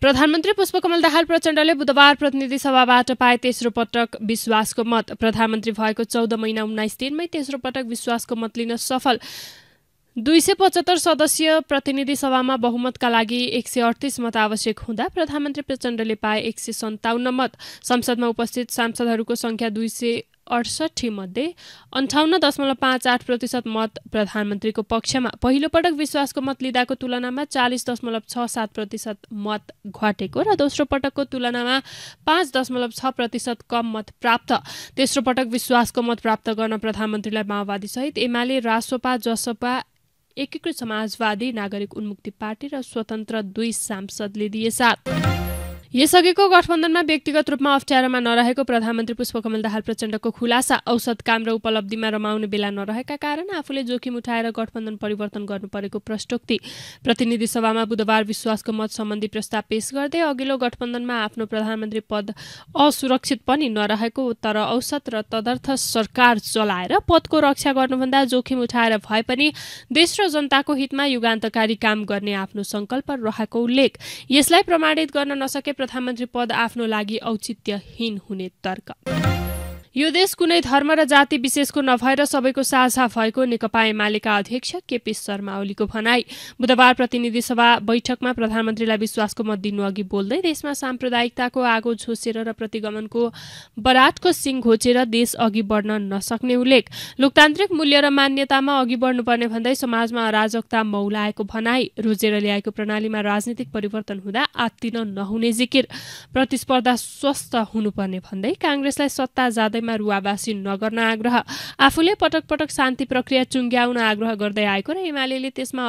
प्रधानमन्त्री पुष्पकमल दाहाल प्रचण्डले बुधबार प्रतिनिधि सभाबाट पाए तेस्रो पटक विश्वासको मत प्रधानमन्त्री भएको चौध महिना उन्नाइस दिनमै तेस्रो पटक विश्वासको मत लिन सफल दुई सय पचहत्तर सदस्यीय प्रतिनिधि सभामा बहुमतका लागि एक सय अडतिस मत आवश्यक हुँदा प्रधानमन्त्री प्रचण्डले पाए एक सय सन्ताउन्न मत संसदमा उपस्थित सांसदहरूको संख्या दुई सय मध्ये अन्ठाउन्न दशमलव पाँच आठ प्रतिशत मत प्रधानमन्त्रीको पक्षमा पहिलोपटक विश्वासको मत लिँदाको तुलनामा चालिस दशमलव छ सात प्रतिशत मत घटेको र दोस्रो पटकको तुलनामा पाँच दशमलव छ प्रतिशत कम मत प्राप्त तेस्रो पटक विश्वासको मत प्राप्त गर्न प्रधानमन्त्रीलाई सहित एमाले रासोपा जसपा एकीकृत समाजवादी नागरिक उन्मुक्ति पार्टी र स्वतन्त्र दुई सांसदले दिए साथ यसअघिको गठबन्धनमा व्यक्तिगत रूपमा अप्ठ्यारोमा नरहेको प्रधानमन्त्री पुष्पकमल दाहाल प्रचण्डको खुलासा औषध काम र उपलब्धिमा रमाउने बेला नरहेका कारण आफूले जोखिम उठाएर गठबन्धन परिवर्तन गर्नु परेको प्रष्टोक्ति प्रतिनिधि सभामा बुधबार विश्वासको मत सम्बन्धी प्रस्ताव पेश गर्दै अघिल्लो गठबन्धनमा आफ्नो प्रधानमन्त्री पद असुरक्षित पनि नरहेको तर औसत र तदर्थ सरकार चलाएर पदको रक्षा गर्नुभन्दा जोखिम उठाएर भए पनि देश र जनताको हितमा युगान्तकारी काम गर्ने आफ्नो संकल्प रहेको उल्लेख यसलाई प्रमाणित गर्न नसके प्रधानमन्त्री पद आफ्नो लागि औचित्यहीन हुने तर्क यो देश कुनै धर्म र जाति विशेषको नभएर सबैको साझा भएको नेकपा एमालेका अध्यक्ष केपी शर्मा ओलीको भनाई बुधबार प्रतिनिधि सभा बैठकमा प्रधानमन्त्रीलाई विश्वासको मत दिनुअघि बोल्दै देशमा साम्प्रदायिकताको आगो झोसेर र प्रतिगमनको बराटको सिंह घोचेर देश अघि बढ्न नसक्ने उल्लेख लोकतान्त्रिक मूल्य र मान्यतामा अघि बढ्नुपर्ने भन्दै समाजमा अराजकता मौलाएको भनाई रोजेर ल्याएको प्रणालीमा राजनीतिक परिवर्तन हुँदा आत्तिन नहुने जिकिर प्रतिस्पर्धा स्वस्थ हुनुपर्ने भन्दै काङ्ग्रेसलाई सत्ता जाँदै विषयमा रुवाबासी नगर्न आग्रह आफूले पटक पटक शान्ति प्रक्रिया चुङ्ग्याउन आग्रह गर्दै आएको र हिमालयले त्यसमा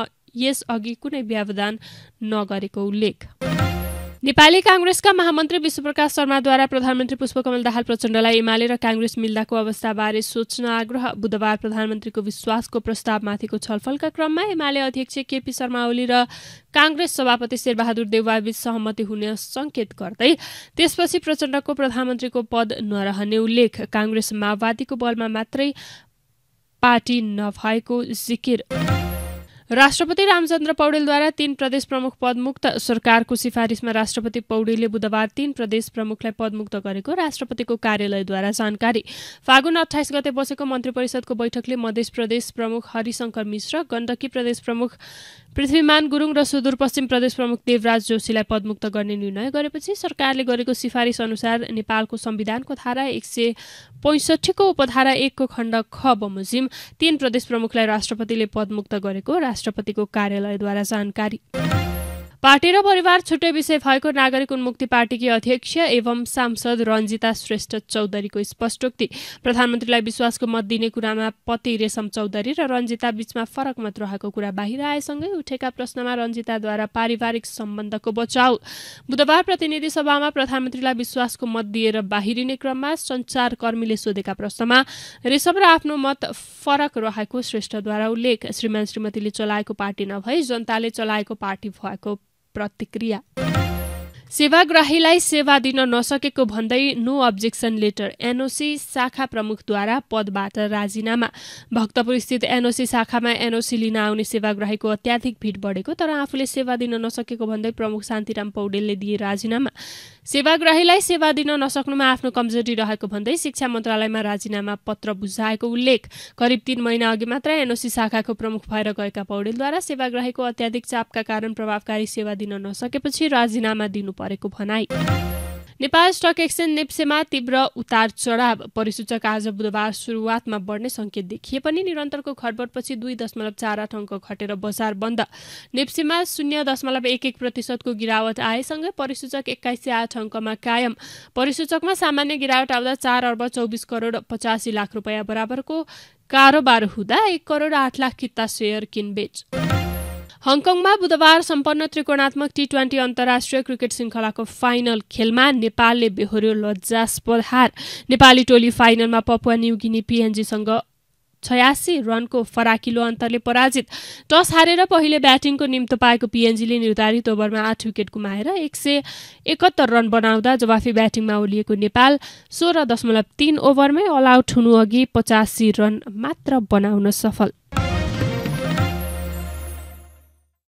यसअघि कुनै व्यवधान नगरेको उल्लेख नेपाली काङ्ग्रेसका महामन्त्री विश्वप्रकाश शर्माद्वारा प्रधानमन्त्री पुष्पकमल दाहाल प्रचण्डलाई एमाले र काङ्ग्रेस मिल्दाको अवस्थाबारे सोच्न आग्रह बुधबार प्रधानमन्त्रीको विश्वासको प्रस्तावमाथिको छलफलका क्रममा एमाले अध्यक्ष केपी शर्मा ओली र काङ्ग्रेस सभापति शेरबहादुर देउवाबीच सहमति हुने संकेत गर्दै त्यसपछि प्रचण्डको प्रधानमन्त्रीको पद नरहने उल्लेख काङ्ग्रेस माओवादीको बलमा मात्रै पार्टी नभएको जिकिर राष्ट्रपति रामचन्द्र पौडेलद्वारा तीन प्रदेश प्रमुख पदमुक्त सरकारको सिफारिसमा राष्ट्रपति पौडेलले बुधबार तीन प्रदेश प्रमुखलाई पदमुक्त गरेको राष्ट्रपतिको कार्यालयद्वारा जानकारी फागुन अठाइस गते बसेको मन्त्री परिषदको बैठकले मध्य प्रदेश प्रमुख हरिशंकर मिश्र गण्डकी प्रदेश प्रमुख पृथ्वीमान गुरुङ र सुदूरपश्चिम प्रदेश प्रमुख देवराज जोशीलाई पदमुक्त गर्ने निर्णय गरेपछि सरकारले गरेको सिफारिस अनुसार नेपालको संविधानको धारा एक सय पैँसठीको उपधारा एकको खण्ड ख बमोजिम तीन प्रदेश प्रमुखलाई राष्ट्रपतिले पदमुक्त गरेको राष्ट्र राष्ट्रपतिको कार्यालयद्वारा जानकारी पार्टी र परिवार छुट्टै विषय भएको नागरिक उन्मुक्ति पार्टीकी अध्यक्ष एवं सांसद रञ्जिता श्रेष्ठ चौधरीको स्पष्टोक्ति प्रधानमन्त्रीलाई विश्वासको मत दिने कुरामा पति रेशम चौधरी र रञ्जिता बीचमा फरक मत रहेको कुरा बाहिर आएसँगै उठेका प्रश्नमा रञ्जिताद्वारा पारिवारिक सम्बन्धको बचाउ बुधबार प्रतिनिधि सभामा प्रधानमन्त्रीलाई विश्वासको मत दिएर बाहिरिने क्रममा सञ्चारकर्मीले सोधेका प्रश्नमा रेशम र आफ्नो मत फरक रहेको श्रेष्ठद्वारा उल्लेख श्रीमान श्रीमतीले चलाएको पार्टी नभई जनताले चलाएको पार्टी भएको प्रतिक्रिया सेवाग्राहीलाई सेवा दिन नसकेको भन्दै नो अब्जेक्सन लेटर एनओसी शाखा प्रमुखद्वारा पदबाट राजीनामा भक्तपुरस्थित एनओसी शाखामा एनओसी लिन आउने सेवाग्राहीको अत्याधिक भिड बढेको तर आफूले सेवा दिन नसकेको भन्दै प्रमुख शान्तिराम पौडेलले दिए राजीनामा सेवाग्राहीलाई सेवा दिन नसक्नुमा आफ्नो कमजोरी रहेको भन्दै शिक्षा मन्त्रालयमा राजीनामा पत्र बुझाएको उल्लेख करिब तीन महिना अघि मात्र एनओसी शाखाको प्रमुख भएर गएका पौडेलद्वारा सेवाग्राहीको अत्याधिक चापका कारण प्रभावकारी सेवा दिन नसकेपछि राजीनामा दिनु परेको भनाई नेपाल स्टक एक्सचेन्ज नेप्सेमा तीव्र उतार चढाव परिसूचक आज बुधबार सुरुवातमा बढ्ने सङ्केत देखिए पनि निरन्तरको खटबटपछि दुई दशमलव चार आठ अङ्क घटेर बजार बन्द नेप्सेमा शून्य दशमलव एक एक प्रतिशतको गिरावट आएसँगै परिसूचक एक्काइस सय आठ अङ्कमा कायम परिसूचकमा सामान्य गिरावट आउँदा चार अर्ब चौबिस करोड पचासी लाख रुपियाँ बराबरको कारोबार हुँदा एक करोड आठ लाख कित्ता सेयर किनबेच हङकङमा बुधबार सम्पन्न त्रिकोणात्मक टी ट्वेन्टी अन्तर्राष्ट्रिय क्रिकेट श्रृङ्खलाको फाइनल खेलमा नेपालले बेहोर्यो लज्जास्पद हार नेपाली टोली फाइनलमा पपुवा न्युगिनी पिएनजीसँग छयासी रनको फराकिलो अन्तरले पराजित टस हारेर पहिले ब्याटिङको निम्तो पाएको पिएनजीले निर्धारित ओभरमा आठ विकेट गुमाएर एक सय एकहत्तर रन बनाउँदा जवाफी ब्याटिङमा ओलिएको नेपाल सोह्र दशमलव तीन ओभरमै अलआउट हुनु अघि पचासी रन मात्र बनाउन सफल